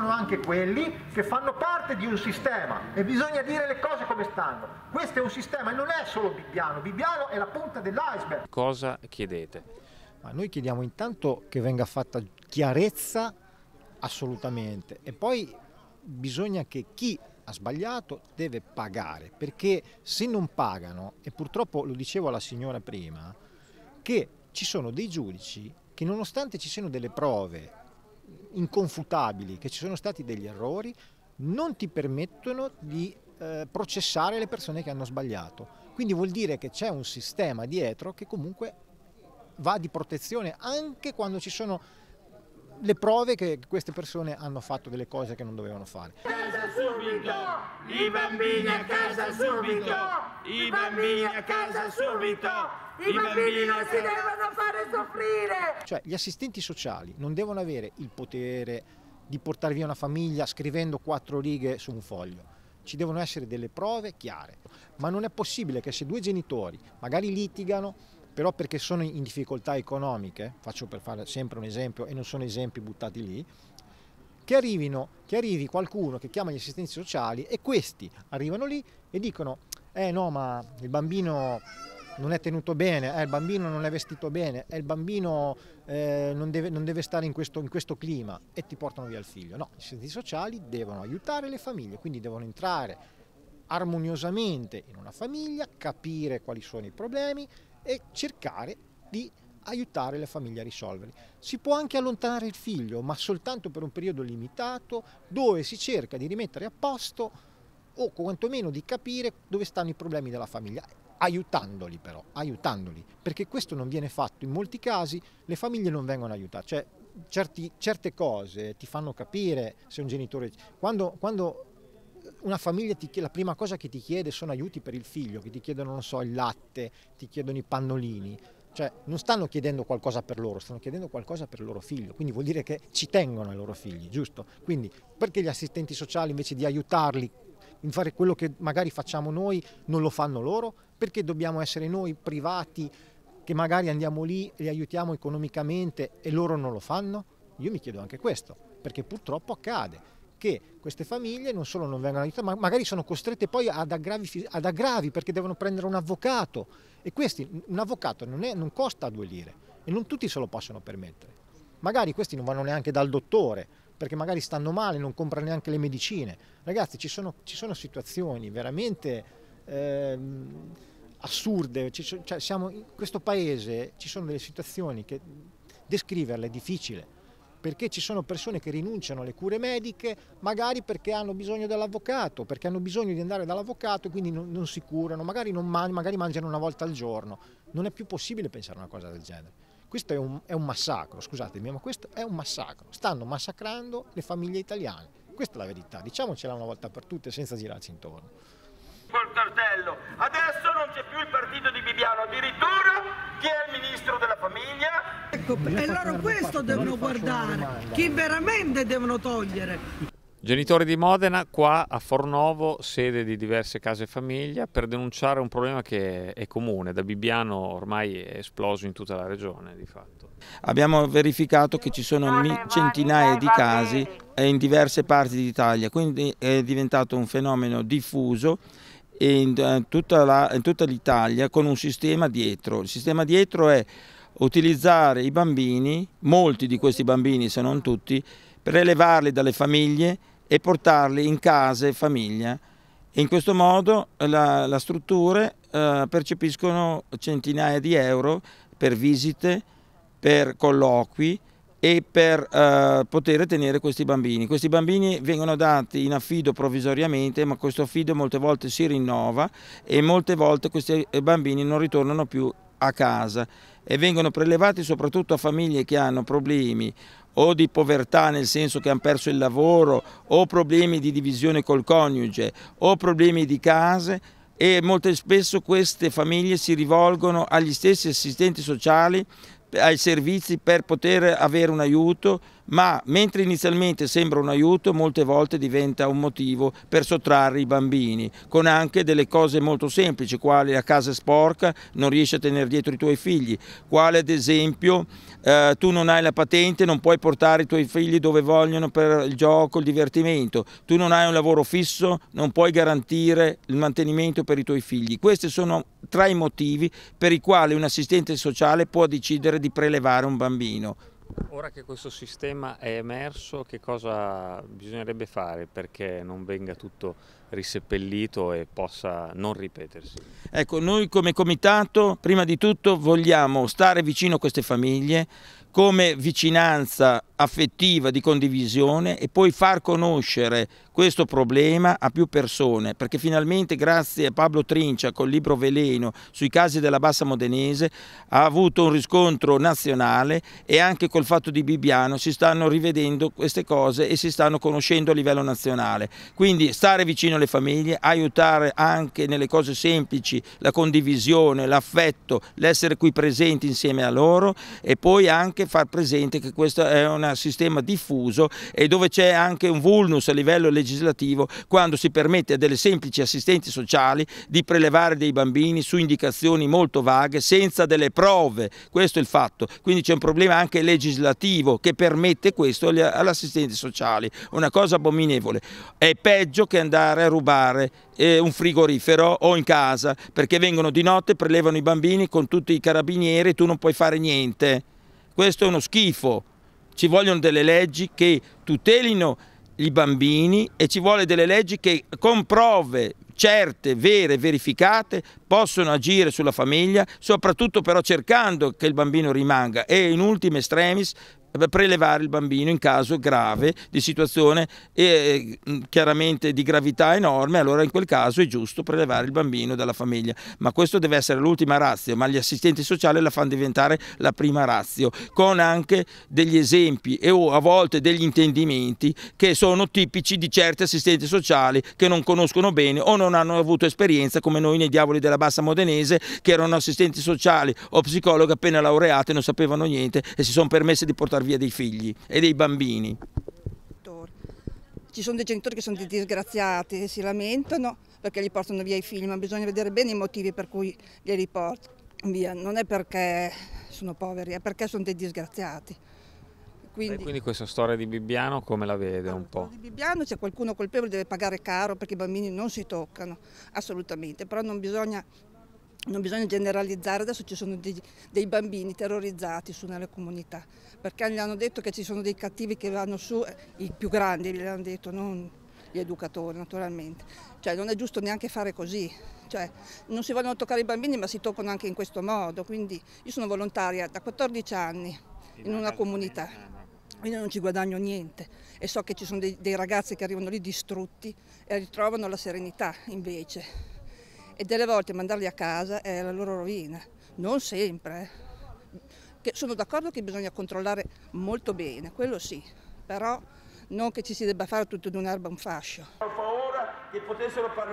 sono anche quelli che fanno parte di un sistema e bisogna dire le cose come stanno. Questo è un sistema e non è solo Bibbiano, Bibbiano è la punta dell'iceberg. Cosa chiedete? Ma noi chiediamo intanto che venga fatta chiarezza assolutamente e poi bisogna che chi ha sbagliato deve pagare perché se non pagano e purtroppo lo dicevo alla signora prima che ci sono dei giudici che nonostante ci siano delle prove inconfutabili che ci sono stati degli errori non ti permettono di eh, processare le persone che hanno sbagliato. Quindi vuol dire che c'è un sistema dietro che comunque va di protezione anche quando ci sono le prove che queste persone hanno fatto delle cose che non dovevano fare. A Casa subito, i bambini a casa subito, i bambini a casa subito, i bambini non si devono fare soffrire. Cioè gli assistenti sociali non devono avere il potere di portare via una famiglia scrivendo quattro righe su un foglio. Ci devono essere delle prove chiare, ma non è possibile che se due genitori magari litigano però perché sono in difficoltà economiche, faccio per fare sempre un esempio e non sono esempi buttati lì, che, arrivino, che arrivi qualcuno che chiama gli assistenti sociali e questi arrivano lì e dicono eh no ma il bambino non è tenuto bene, eh, il bambino non è vestito bene, eh, il bambino eh, non, deve, non, deve, stare in questo, in questo, clima e ti portano via il figlio. No, gli assistenti sociali devono aiutare le famiglie, quindi devono entrare armoniosamente in una famiglia, capire quali sono i problemi e cercare di aiutare la famiglia a risolverli. Si può anche allontanare il figlio, ma soltanto per un periodo limitato, dove si cerca di rimettere a posto o quantomeno di capire dove stanno i problemi della famiglia, aiutandoli però, aiutandoli, perché questo non viene fatto. In molti casi le famiglie non vengono aiutate, cioè certi, certe cose ti fanno capire se un genitore... Quando, quando una famiglia ti chiede, la prima cosa che ti chiede sono aiuti per il figlio, che ti chiedono, non so, il latte, ti chiedono i pannolini. Cioè, non stanno chiedendo qualcosa per loro, stanno chiedendo qualcosa per il loro figlio, quindi vuol dire che ci tengono ai loro figli, giusto? Quindi perché gli assistenti sociali invece di aiutarli in fare quello che magari facciamo noi non lo fanno loro? Perché dobbiamo essere noi privati che magari andiamo lì, li aiutiamo economicamente e loro non lo fanno? Io mi chiedo anche questo, perché purtroppo accade che queste famiglie non solo non vengono aiutate, ma magari sono costrette poi ad aggravi, ad aggravi perché devono prendere un avvocato. E questi, un avvocato non, è, non costa due lire e non tutti se lo possono permettere. Magari questi non vanno neanche dal dottore perché magari stanno male, non comprano neanche le medicine. Ragazzi, ci sono, ci sono situazioni veramente eh, assurde. Ci, cioè siamo, in questo paese ci sono delle situazioni che descriverle è difficile perché ci sono persone che rinunciano alle cure mediche magari perché hanno bisogno dell'avvocato, perché hanno bisogno di andare dall'avvocato e quindi non, non, si curano, magari, non man magari mangiano una volta al giorno. Non è più possibile pensare a una cosa del genere. Questo è un, è un massacro, scusatemi, ma questo è un massacro. Stanno massacrando le famiglie italiane. Questa è la verità, diciamocela una volta per tutte senza girarci intorno. Ecco, e loro questo devono guardare, chi veramente devono togliere. Genitori di Modena qua a Fornovo, sede di diverse case famiglia, per denunciare un problema che è comune, da Bibbiano ormai è esploso in tutta la regione di fatto. Abbiamo verificato che ci sono centinaia di eh, casi in diverse parti d'Italia, quindi è diventato un fenomeno diffuso in eh, tutta l'Italia con un sistema dietro. Il sistema dietro è utilizzare i bambini, molti di questi bambini se non tutti, per elevarli dalle famiglie e portarli in casa e famiglia. In questo modo eh, la, la struttura eh, percepiscono centinaia di euro per visite, per colloqui e per eh, poter tenere questi bambini. Questi bambini vengono dati in affido provvisoriamente, ma questo affido molte volte si rinnova e molte volte questi eh, bambini non ritornano più a casa e vengono prelevati soprattutto a famiglie che hanno problemi o di povertà nel senso che hanno perso il lavoro o problemi di divisione col coniuge o problemi di case e molto spesso queste famiglie si rivolgono agli stessi assistenti sociali, ai servizi per poter avere un aiuto ma mentre inizialmente sembra un aiuto molte volte diventa un motivo per sottrarre i bambini, con anche delle cose molto semplici, quali la casa è sporca, non riesci a tenere dietro i tuoi figli, quale ad esempio eh, tu non hai la patente, non puoi portare i tuoi figli dove vogliono per il gioco, il divertimento, tu non hai un lavoro fisso, non puoi garantire il mantenimento per i tuoi figli. Questi sono tra i motivi per i quali un assistente sociale può decidere di prelevare un bambino. Ora che questo sistema è emerso, che cosa bisognerebbe fare perché non venga tutto riseppellito e possa non ripetersi. Ecco, noi come comitato prima di tutto vogliamo stare vicino a queste famiglie come vicinanza affettiva di condivisione e poi far conoscere questo problema a più persone perché finalmente grazie a Pablo Trincia col libro Veleno sui casi della bassa modenese ha avuto un riscontro nazionale e anche col fatto di Bibbiano si stanno rivedendo queste cose e si stanno conoscendo a livello nazionale quindi stare vicino alle le famiglie, aiutare anche nelle cose semplici la condivisione, l'affetto, l'essere qui presenti insieme a loro e poi anche far presente che questo è un sistema diffuso e dove c'è anche un vulnus a livello legislativo quando si permette a delle semplici assistenti sociali di prelevare dei bambini su indicazioni molto vaghe senza delle prove, questo è il fatto, quindi c'è un problema anche legislativo che permette questo agli assistenti sociali, una cosa abominevole, è peggio che andare a rubare un frigorifero o in casa perché vengono di notte, prelevano i bambini con tutti i carabinieri e tu non puoi fare niente. Questo è uno schifo. Ci vogliono delle leggi che tutelino i bambini e ci vuole delle leggi che con prove certe, vere, verificate possono agire sulla famiglia, soprattutto però cercando che il bambino rimanga e in ultima estremis eh prelevare il bambino in caso grave di situazione e, mm, chiaramente di gravità enorme, allora in quel caso è giusto prelevare il bambino dalla famiglia, ma questo deve essere l'ultima razio, ma gli assistenti sociali la fanno diventare la prima razio, con anche degli esempi e o a volte degli intendimenti che sono tipici di certi assistenti sociali che non conoscono bene o non hanno avuto esperienza come noi nei diavoli della bassa modenese che erano assistenti sociali o psicologi appena laureati non sapevano niente e si sono permessi di portare via dei figli e dei bambini. Ci sono dei genitori che sono dei disgraziati e si lamentano perché li portano via i figli, ma bisogna vedere bene i motivi per cui li riportano via. Non è perché sono poveri, è perché sono dei disgraziati. Quindi, quindi, questa storia di Bibbiano come la vede un po'? Di Bibbiano c'è qualcuno colpevole, deve pagare caro perché i bambini non si toccano, assolutamente, però non bisogna non bisogna generalizzare, adesso ci sono dei, dei, bambini terrorizzati su nelle comunità, perché gli hanno detto che ci sono dei cattivi che vanno su, i più grandi gli hanno detto, non gli educatori naturalmente. Cioè non è giusto neanche fare così, cioè, non si vogliono toccare i bambini ma si toccano anche in questo modo, quindi io sono volontaria da 14 anni in una comunità, quindi non ci guadagno niente e so che ci sono dei, dei ragazzi che arrivano lì distrutti e ritrovano la serenità invece e delle volte mandarli a casa è la loro rovina, non sempre. Che sono d'accordo che bisogna controllare molto bene, quello sì, però non che ci si debba fare tutto di un'erba un fascio. Ho paura che potessero parlare